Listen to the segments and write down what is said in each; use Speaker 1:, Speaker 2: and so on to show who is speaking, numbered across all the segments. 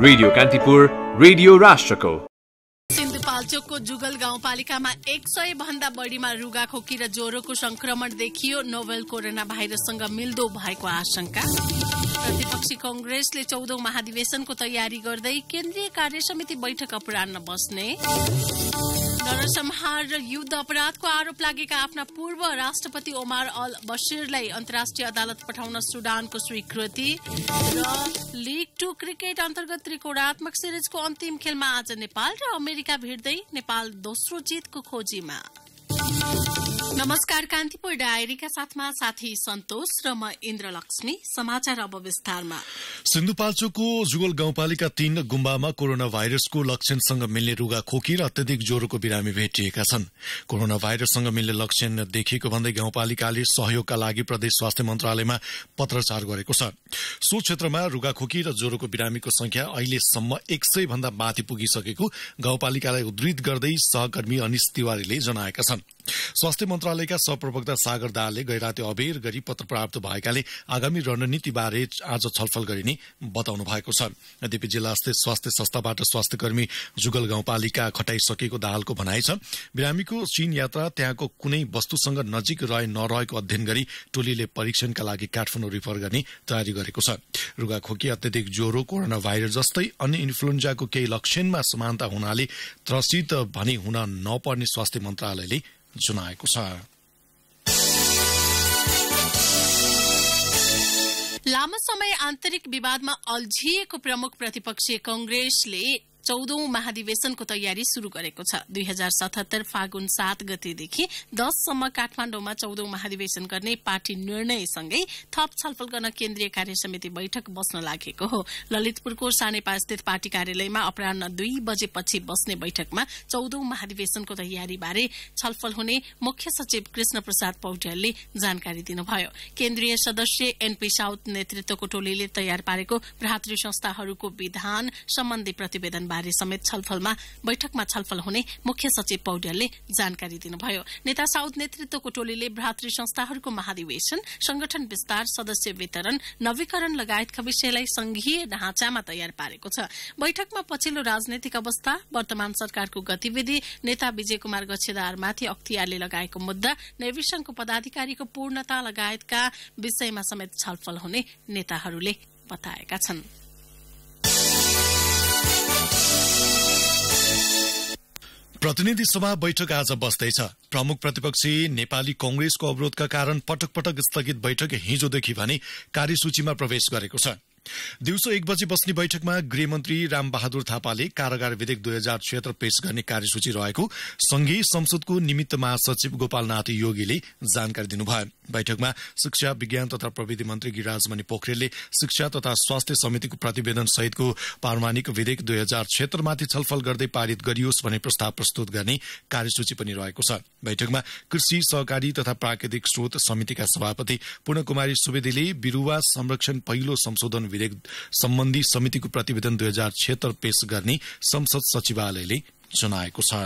Speaker 1: radio Kantipur radio राष्ट्रको
Speaker 2: सिन्धुपाल्चोकको जुगल गाउँपालिकामा एक सय भन्दा बढीमा रुगा खोकी र ज्वरोको संक्रमण देखियो नोभेल कोरोना भाइरससँग मिल्दो भएको आशंका प्रतिपक्षी कंग्रेसले चौधौं महाधिवेशनको तयारी गर्दै केन्द्रीय कार्य समिति बैठक अपरान्न बस्ने नरसंहार र युद्ध अपराधको आरोप लागेका आफ्ना पूर्व राष्ट्रपति ओमार अल बशीरलाई अन्तर्राष्ट्रिय अदालत पठाउन सुडानको स्वीकृति र लिग टू क्रिकेट अन्तर्गत त्रिकोणात्मक सिरिजको अन्तिम खेलमा आज नेपाल र अमेरिका भिड्दै नेपाल दोस्रो जितको खोजीमा नमस्कार कान्तिपुर डायरीका साथमा साथी सन्तोष र म इन्द्रलक्ष्मी समाचार अब विस्तारमा
Speaker 1: सिन्धुपाल्चोकको जुगल गाउँपालिका तीन गुम्बामा कोरोना भाइरसको लक्षणसँग मिल्ने रुगा खोकी र अत्यधिक ज्वरोको बिरामी भेटिएका छन् कोरोना भाइरससँग मिल्ने लक्षण देखिएको भन्दै गाउँपालिकाले सहयोगका लागि प्रदेश स्वास्थ्य मन्त्रालयमा पत्रचार गरेको छ सो क्षेत्रमा रुगा खोकी र ज्वरोको बिरामीको संख्या अहिलेसम्म एक सय भन्दा माथि पुगिसकेको गाउँपालिकालाई उद्धित गर्दै सहकर्मी अनिश तिवारीले जनाएका छन् स्वास्थ्य मन्त्रालयका सहप्रवक्ता सागर दाहालले गैराती अबेर गरी पत्र प्राप्त भएकाले आगामी रणनीतिबारे आज छलफल गरिने बताउनु भएको छ यद्यपि जिल्लास्थित स्वास्थ्य संस्थाबाट स्वास्थ्य कर्मी जुगल गाउँपालिका खटाइसकेको दाहालको भनाइ छ बिरामीको चीन यात्रा त्यहाँको कुनै वस्तुसँग नजिक रहे नरहेको अध्ययन गरी टोलीले परीक्षणका लागि काठमाडौँ रिफर गर्ने तयारी गरेको छ रुगाखोकी अत्यधिक ज्वरो कोरोना भाइरस जस्तै अन्य इन्फ्लुएन्जाको केही लक्षणमा समानता हुनाले त्रसित भनी हुन नपर्ने स्वास्थ्य मन्त्रालयले जनाएको छ
Speaker 2: लामो समय आन्तरिक विवादमा अल्झिएको प्रमुख प्रतिपक्षी कंग्रेसले चौधौं महाधिवेशनको तयारी शुरू गरेको छ दुई हजार सतहत्तर फागुन सात गतेदेखि दससम्म काठमाडौँमा चौधौं महाधिवेशन गर्ने पार्टी निर्णयसँगै थप छलफल गर्न केन्द्रीय कार्य समिति बैठक बस्न लागेको हो ललितपुरको सानेपा स्थित पार्टी कार्यालयमा अपरान्न दुई बजेपछि बस्ने बैठकमा चौधौं महाधिवेशनको तयारीबारे छलफल हुने मुख्य सचिव कृष्ण प्रसाद पौड्यालले जानकारी दिनुभयो केन्द्रीय सदस्य एनपी साउत नेतृत्वको टोलीले तयार पारेको भ्रातृ संस्थाहरूको विधान सम्बन्धी प्रतिवेदनबारे बारे समेत छलफलमा बैठकमा छलफल हुने मुख्य सचिव पौड्यालले जानकारी दिनुभयो नेता साउद नेतृत्वको टोलीले भ्रातृ संस्थाहरूको महाधिवेशन संगठन विस्तार सदस्य वितरण नवीकरण लगायतका विषयलाई संघीय ढाँचामा तयार पारेको छ बैठकमा पछिल्लो राजनैतिक अवस्था वर्तमान सरकारको गतिविधि नेता विजय कुमार गच्छेदारमाथि अख्तियारले लगाएको मुद्दा नैविसंघको पदाधिकारीको पूर्णता लगायतका विषयमा समेत छलफल हुने नेताहरूले बताएका छन्
Speaker 1: प्रतिनिधि सभा बैठक आज बस्दैछ प्रमुख प्रतिपक्षी नेपाली कंग्रेसको अवरोधका कारण पटक पटक स्थगित बैठक हिजोदेखि भने कार्यसूचीमा प्रवेश गरेको छ दिउँसो एक बजी बस्ने बैठकमा गृहमन्त्री रामबहादुर थापाले कारागार विधेयक दुई हजार क्षेत्र पेश गर्ने कार्यसूची रहेको संघीय संसदको निमित्त महासचिव गोपालनाथ योगीले जानकारी दिनुभयो बैठकमा शिक्षा विज्ञान तथा प्रविधि मन्त्री गिरिराजमणि पोखरेलले शिक्षा तथा स्वास्थ्य समितिको प्रतिवेदन सहितको पारमाणिक विधेयक दुई हजार क्षेत्रमाथि छलफल गर्दै पारित गरियोस् भन्ने प्रस्ताव प्रस्तुत गर्ने कार्यसूची पनि रहेको छ बैठकमा कृषि सहकारी तथा प्राकृतिक स्रोत समितिका सभापति पूर्णकुमारी सुवेदीले बिरूवा संरक्षण पहिलो संशोधन विधेयक सम्बन्धी समितिको प्रतिवेदन दुई हजार पेश गर्ने संसद सचिवालयले जनाएको छ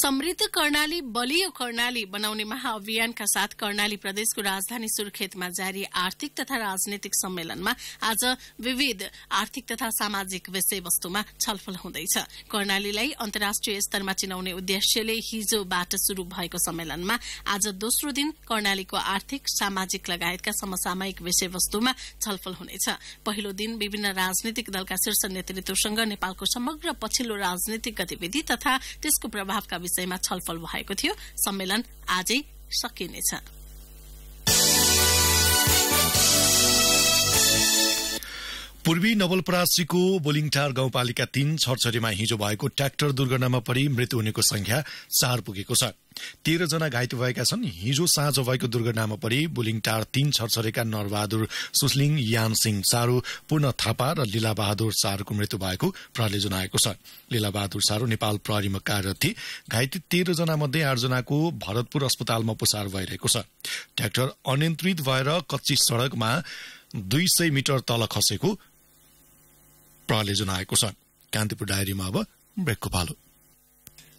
Speaker 2: समृद्ध कर्णाली बलियो कर्णाली बनाउने महाअभियानका साथ कर्णाली प्रदेशको राजधानी सुर्खेतमा जारी आर्थिक तथा राजनैतिक सम्मेलनमा आज विविध आर्थिक तथा सामाजिक विषयवस्तुमा छलफल हुँदैछ कर्णालीलाई अन्तर्राष्ट्रिय स्तरमा चिनाउने उद्देश्यले हिजोबाट शुरू भएको सम्मेलनमा आज दोस्रो दिन कर्णालीको आर्थिक सामाजिक लगायतका समसामयिक विषयवस्तुमा छलफल हुनेछ पहिलो दिन विभिन्न राजनैतिक दलका शीर्ष नेतृत्वसँग नेपालको समग्र पछिल्लो राजनैतिक गतिविधि तथा त्यसको प्रभावका विषयमा छलफल भएको थियो सम्मेलन आजै सकिनेछ
Speaker 1: पूर्वी नवलपरासीको बोलिङटार गाउँपालिका तीन छरछरीमा हिजो भएको ट्राक्टर दुर्घटनामा परि मृत्यु हुनेको संख्या चार पुगेको छ तेह्रजना घाइते भएका छन् हिजो साँझ भएको दुर्घटनामा परि बुलिङटार तीन छरछरेका नरबहादुर सुस्लिङ यान सिंह सारू पूर्ण थापा र लीलाबहादुर बहादुर मृत्यु भएको प्रहरीले जनाएको छ लीला बहादुर सारू नेपाल प्रहरीमा कार्यरत थिए घाइते तेह्रजना मध्ये आठजनाको भरतपुर अस्पतालमा उपचार भइरहेको छ ट्र्याक्टर अनियन्त्रित भएर कच्ची सड़कमा दुई सय मिटर तल खसेको प्रहरीले जनाएको छ कान्तिपुर डायरीमा अब ब्रेकको पालो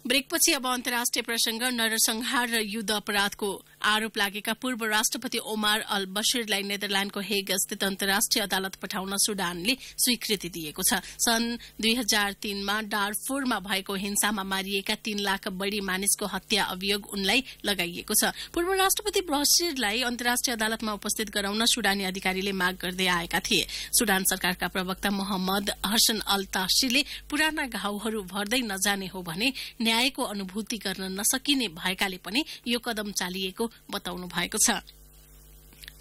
Speaker 2: ब्रेकपछि अब अन्तर्राष्ट्रिय प्रसंग नरसंहार र युद्ध अपराधको आरोप लागेका पूर्व राष्ट्रपति ओमार अल बशीरलाई नेदरल्याण्डको हेग स्थित अन्तर्राष्ट्रिय अदालत पठाउन सुडानले स्वीकृति दिएको छ सन् दुई हजार तीनमा डारफोरमा भएको हिंसामा मारिएका तीन लाख बढ़ी मानिसको हत्या अभियोग उनलाई लगाइएको छ पूर्व राष्ट्रपति बशीरलाई अन्तर्राष्ट्रिय अदालतमा उपस्थित गराउन सुडानी अधिकारीले माग गर्दै आएका थिए सुडान सरकारका प्रवक्ता मोहम्मद हर्सन अल तासीले पुराना घाउहरू भर्दै नजाने हो भने न्यायको अनुभूति गर्न नसकिने भएकाले पनि यो कदम चालिएको बताउनु भएको छ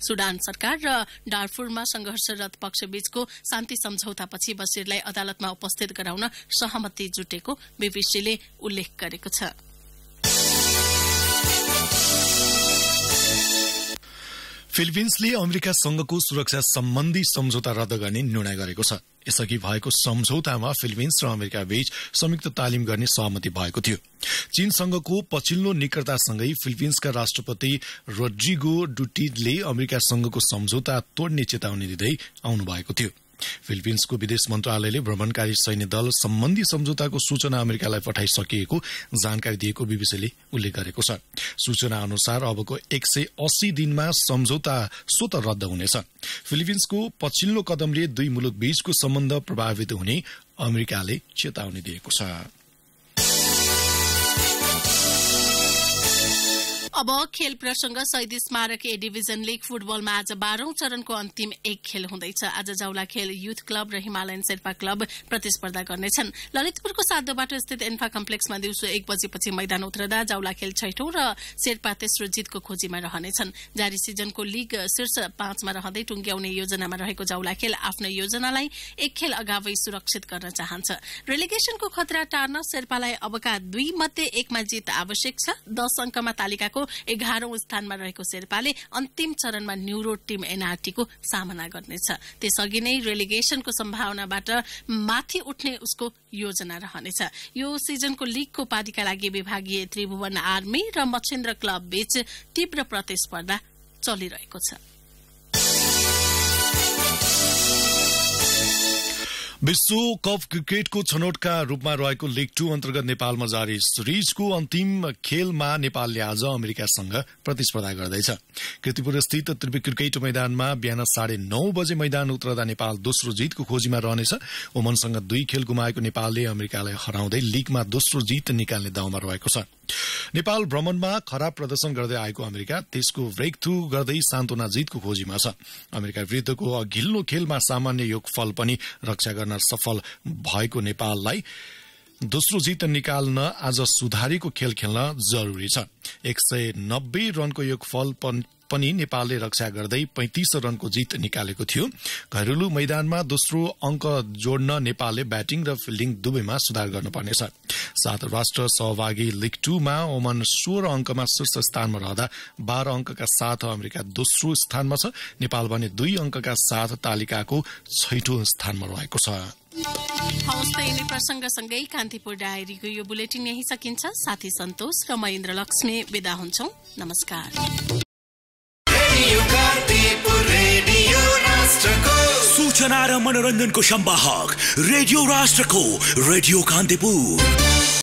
Speaker 2: सुडान सरकार र डारफुरमा संघर्षरत पक्षबीचको शान्ति सम्झौतापछि बशीरलाई अदालतमा उपस्थित गराउन सहमति जुटेको बीबीसीले उल्लेख गरेको छ
Speaker 1: फिलिपिन्सले अमेरिकासँगको सुरक्षा सम्बन्धी सम्झौता रद्द गर्ने निर्णय गरेको छ यसअघि भएको सम्झौतामा फिलिपिन्स र अमेरिका बीच संयुक्त तालिम गर्ने सहमति भएको थियो चीनसँगको पछिल्लो निकटतासँगै फिलिपिन्सका राष्ट्रपति रोड्रिगो डुटिडले अमेरिकासँगको सम्झौता तोड्ने चेतावनी दिँदै आउनु भएको थियो फिलिपिन्सको विदेश मन्त्रालयले भ्रमणकारी सैन्य दल सम्बन्धी सम्झौताको सूचना अमेरिकालाई पठाइसकिएको जानकारी दिएको बीबीसीले उल्लेख गरेको छ सूचना अनुसार अबको एक सय अस्सी दिनमा सम्झौता स्वत रद्द हुनेछ फिलिपिन्सको पछिल्लो कदमले दुई मुलुक बीचको सम्बन्ध प्रभावित हुने अमेरिकाले चेतावनी दिएको छ
Speaker 2: अब खेल प्रसंग शहीद स्मारक ए डिभिजन लीग फुटबलमा आज बाह्रौं चरणको अन्तिम एक खेल हुँदैछ आज जाउला खेल युथ क्लब र हिमालयन शेर्पा क्लब प्रतिस्पर्धा गर्नेछन् ललितपुरको साधोबाट स्थित एन्फा कम्प्लेक्समा दिउँसो एक बजेपछि मैदान उत्रदा जाउला खेल छैठौं र शेर्पा तेस्रो जितको खोजीमा रहनेछन् जारी सिजनको लीग शीर्ष पाँचमा रहँदै टुङ्ग्याउने योजनामा रहेको जाउला खेल आफ्नो योजनालाई एक खेल अगावै सुरक्षित गर्न चाहन्छ रेलिगेशनको खतरा टार्न शेर्पालाई अबका दुई मध्ये एकमा जित आवश्यक छ दश अङ्कमा तालिकाको एघारौं स्थानमा रहेको शेर्पाले अन्तिम चरणमा न्युरो टीम एनआरटीको सामना गर्नेछ त्यसअघि नै रेलिगेशनको सम्भावनाबाट माथि उठ्ने उसको योजना रहनेछ यो सिजनको लीगको उपाधिका लागि विभागीय त्रिभुवन आर्मी र मच्छेन्द्र क्लब बीच तीव्र प्रतिस्पर्धा चलिरहेको छ
Speaker 1: विश्व कप क्रिकेटको छनौटका रूपमा रहेको लिग टू अन्तर्गत नेपालमा जारी सिरिजको अन्तिम खेलमा नेपालले आज अमेरिकासँग प्रतिस्पर्धा गर्दैछ कृतिपुर स्थित त्रिवी क्रिकेट मैदानमा बिहान साढे नौ बजे मैदान उत्रदा नेपाल दोस्रो जितको खोजीमा रहनेछ ओमनसँग दुई खेल गुमाएको नेपालले अमेरिकालाई हराउँदै लीगमा दोस्रो जित निकाल्ने दाउमा रहेको छ नेपाल भ्रमणमा खराब प्रदर्शन गर्दै आएको अमेरिका त्यसको ब्रेक थ्रू गर्दै सान्त्वना जितको खोजीमा छ अमेरिका विरूद्धको अघिल्लो खेलमा सामान्य योगफल पनि रक्षा गर्न सफल भएको नेपाललाई दोस्रो जित निकाल्न आज सुधारेको खेल खेल्न जरूरी छ एक सय नब्बे रनको योगफल पनि नेपालले रक्षा गर्दै पैंतिस रनको जित निकालेको थियो घरेलु मैदानमा दोस्रो अंक जोड्न नेपालले ब्याटिङ र फिल्डिङ दुवैमा सुधार गर्नुपर्नेछ सात राष्ट्र सहभागी लिग टूमा ओमन सोह्र अंकमा शीर्ष स्थानमा रहँदा बाह्र अंकका साथ अमेरिका दोस्रो स्थानमा छ नेपाल भने दुई अंकका साथ तालिकाको छैठौं स्थानमा रहेको छ
Speaker 2: प्रसंगसँगै कान्तिपुर डायरीको यो बुलेटिन यही सकिन्छ साथी सन्तोष र महेन्द्र लक्ष्मी विदा हुन्छौ नमस्कार
Speaker 1: राष्ट्र को सूचना मनोरंजन को संवाहक रेडियो राष्ट्र को रेडियो कांतिपुर